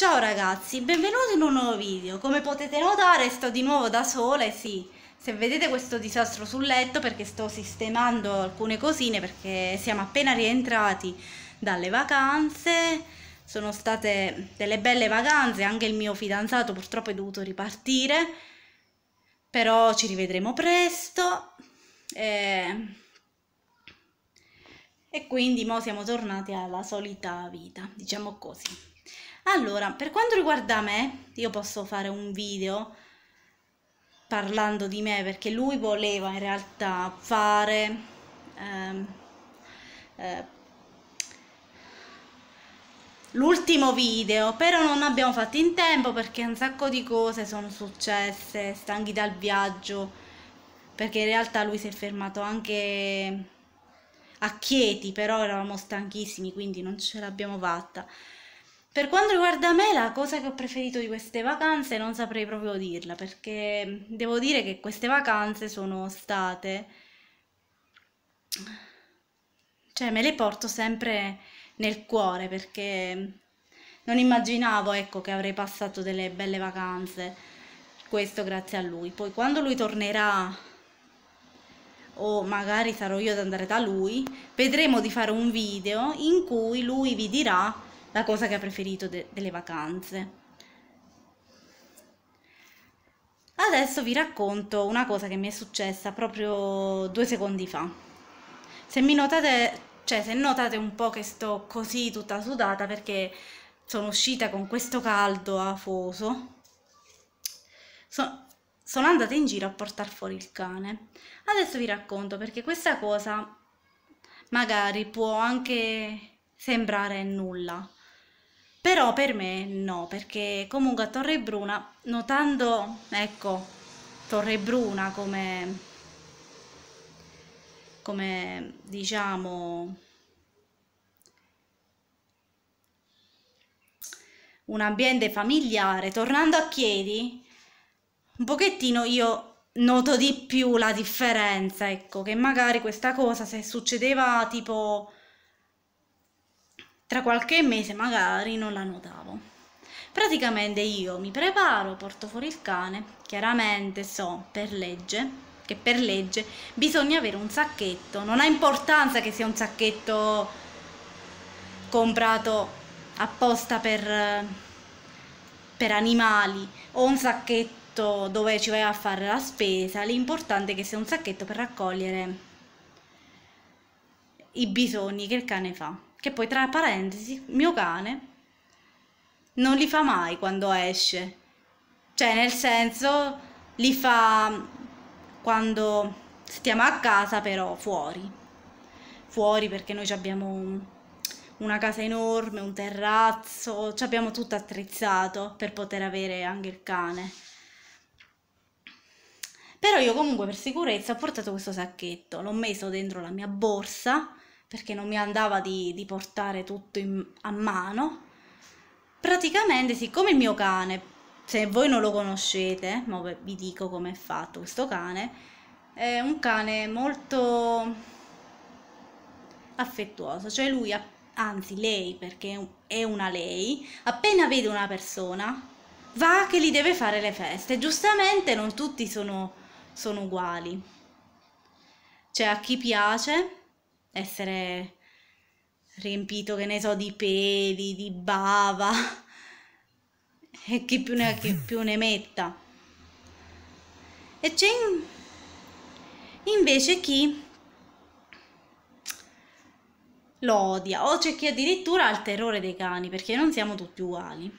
Ciao ragazzi, benvenuti in un nuovo video. Come potete notare sto di nuovo da sola e sì, se vedete questo disastro sul letto perché sto sistemando alcune cosine perché siamo appena rientrati dalle vacanze. Sono state delle belle vacanze, anche il mio fidanzato purtroppo è dovuto ripartire, però ci rivedremo presto. E, e quindi mo siamo tornati alla solita vita, diciamo così. Allora, per quanto riguarda me, io posso fare un video parlando di me perché lui voleva in realtà fare ehm, eh, l'ultimo video, però non abbiamo fatto in tempo perché un sacco di cose sono successe, stanchi dal viaggio, perché in realtà lui si è fermato anche a Chieti, però eravamo stanchissimi, quindi non ce l'abbiamo fatta. Per quanto riguarda me, la cosa che ho preferito di queste vacanze non saprei proprio dirla, perché devo dire che queste vacanze sono state... Cioè, me le porto sempre nel cuore, perché non immaginavo, ecco, che avrei passato delle belle vacanze. Questo grazie a lui. Poi quando lui tornerà o magari sarò io ad andare da lui, vedremo di fare un video in cui lui vi dirà la cosa che ha preferito de delle vacanze. Adesso vi racconto una cosa che mi è successa proprio due secondi fa. Se mi notate, cioè se notate un po' che sto così tutta sudata perché sono uscita con questo caldo afoso, so, sono andata in giro a portare fuori il cane. Adesso vi racconto perché questa cosa magari può anche sembrare nulla, però per me no, perché comunque a Torre Bruna, notando, ecco, Torre Bruna come, come diciamo, un ambiente familiare, tornando a Chiedi, un pochettino io noto di più la differenza, ecco, che magari questa cosa se succedeva tipo tra qualche mese magari non la notavo. Praticamente io mi preparo, porto fuori il cane, chiaramente so per legge che per legge bisogna avere un sacchetto, non ha importanza che sia un sacchetto comprato apposta per, per animali o un sacchetto dove ci vai a fare la spesa, l'importante è che sia un sacchetto per raccogliere i bisogni che il cane fa che poi tra parentesi, mio cane non li fa mai quando esce. Cioè, nel senso, li fa quando stiamo a casa, però fuori. Fuori perché noi abbiamo una casa enorme, un terrazzo, ci abbiamo tutto attrezzato per poter avere anche il cane. Però io comunque per sicurezza ho portato questo sacchetto, l'ho messo dentro la mia borsa perché non mi andava di, di portare tutto in, a mano, praticamente siccome il mio cane, se voi non lo conoscete, ma vi dico come è fatto questo cane, è un cane molto affettuoso, cioè lui, anzi lei, perché è una lei, appena vede una persona va che gli deve fare le feste, giustamente non tutti sono, sono uguali, cioè, a chi piace essere riempito, che ne so, di peli, di bava e chi più ne, chi più ne metta. E c'è in... invece chi lo odia o c'è chi addirittura ha il terrore dei cani perché non siamo tutti uguali.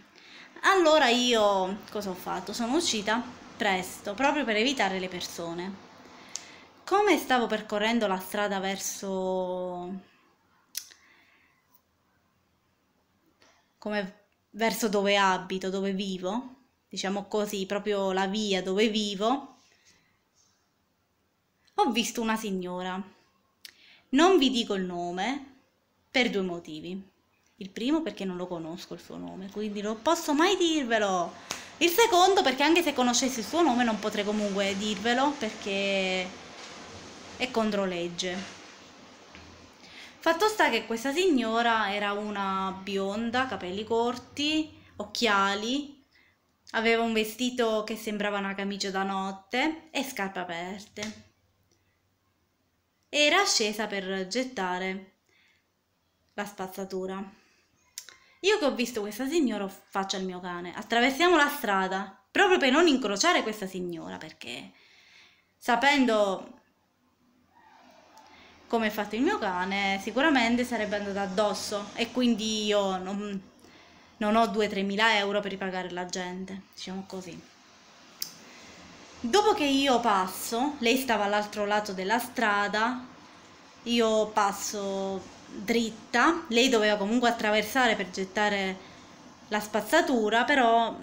Allora io cosa ho fatto? Sono uscita presto proprio per evitare le persone come stavo percorrendo la strada verso... come verso dove abito, dove vivo, diciamo così, proprio la via dove vivo, ho visto una signora. Non vi dico il nome per due motivi. Il primo perché non lo conosco il suo nome, quindi non posso mai dirvelo. Il secondo perché anche se conoscessi il suo nome non potrei comunque dirvelo perché e legge. Fatto sta che questa signora era una bionda, capelli corti, occhiali, aveva un vestito che sembrava una camicia da notte e scarpe aperte. Era scesa per gettare la spazzatura. Io che ho visto questa signora faccio al mio cane, attraversiamo la strada, proprio per non incrociare questa signora, perché sapendo come ha fatto il mio cane, sicuramente sarebbe andata addosso e quindi io non, non ho 2-3 mila euro per ripagare la gente, diciamo così. Dopo che io passo, lei stava all'altro lato della strada, io passo dritta, lei doveva comunque attraversare per gettare la spazzatura, però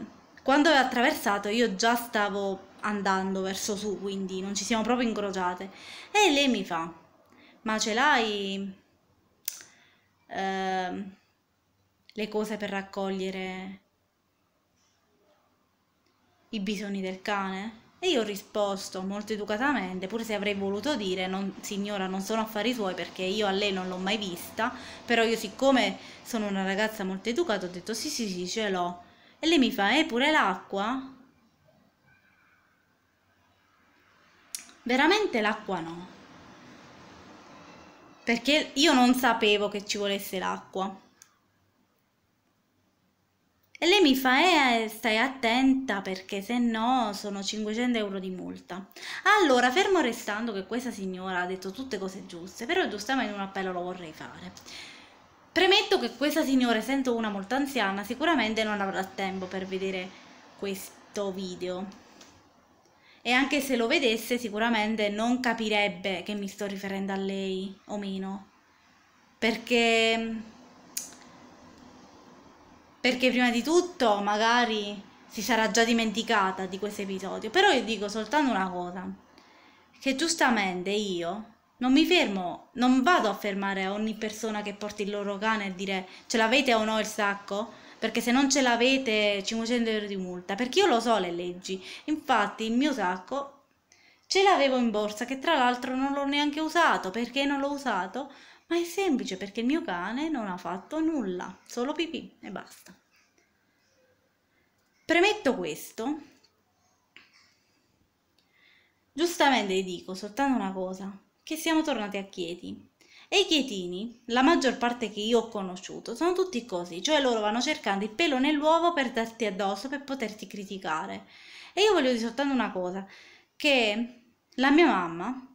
quando aveva attraversato io già stavo andando verso su, quindi non ci siamo proprio incrociate. E lei mi fa, ma ce l'hai eh, le cose per raccogliere i bisogni del cane? E io ho risposto molto educatamente, pur se avrei voluto dire, non, signora, non sono affari suoi perché io a lei non l'ho mai vista, però io siccome sono una ragazza molto educata ho detto sì sì sì ce l'ho. E lei mi fa, eh pure l'acqua? Veramente l'acqua no perché io non sapevo che ci volesse l'acqua. E lei mi fa, eh, eh stai attenta perché se no sono 500 euro di multa. Allora, fermo restando che questa signora ha detto tutte cose giuste, però giustamente un appello lo vorrei fare. Premetto che questa signora, essendo una molto anziana, sicuramente non avrà tempo per vedere questo video e anche se lo vedesse sicuramente non capirebbe che mi sto riferendo a lei o meno, perché, perché prima di tutto magari si sarà già dimenticata di questo episodio, però io dico soltanto una cosa, che giustamente io non mi fermo, non vado a fermare ogni persona che porti il loro cane e dire ce l'avete o no il sacco? Perché se non ce l'avete 500 euro di multa, perché io lo so le leggi. Infatti il mio sacco ce l'avevo in borsa che tra l'altro non l'ho neanche usato, perché non l'ho usato? Ma è semplice perché il mio cane non ha fatto nulla, solo pipì e basta. Premetto questo, giustamente dico soltanto una cosa, che siamo tornati a Chieti. E i chietini, la maggior parte che io ho conosciuto, sono tutti così, cioè loro vanno cercando il pelo nell'uovo per darti addosso, per poterti criticare. E io voglio dire soltanto una cosa, che la mia mamma,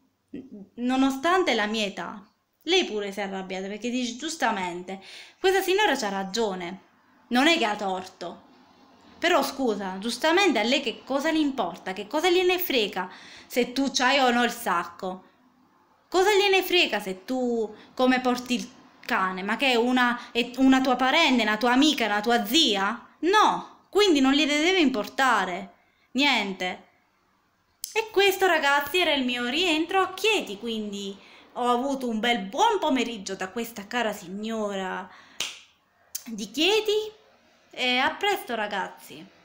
nonostante la mia età, lei pure si è arrabbiata perché dice giustamente, questa signora c'ha ragione, non è che ha torto. Però scusa, giustamente a lei che cosa gli importa, che cosa gliene frega se tu c'hai o no il sacco? cosa gliene frega se tu come porti il cane? Ma che è una, è una tua parente, una tua amica, una tua zia? No, quindi non gliene deve importare niente. E questo ragazzi era il mio rientro a Chieti, quindi ho avuto un bel buon pomeriggio da questa cara signora di Chieti e a presto ragazzi.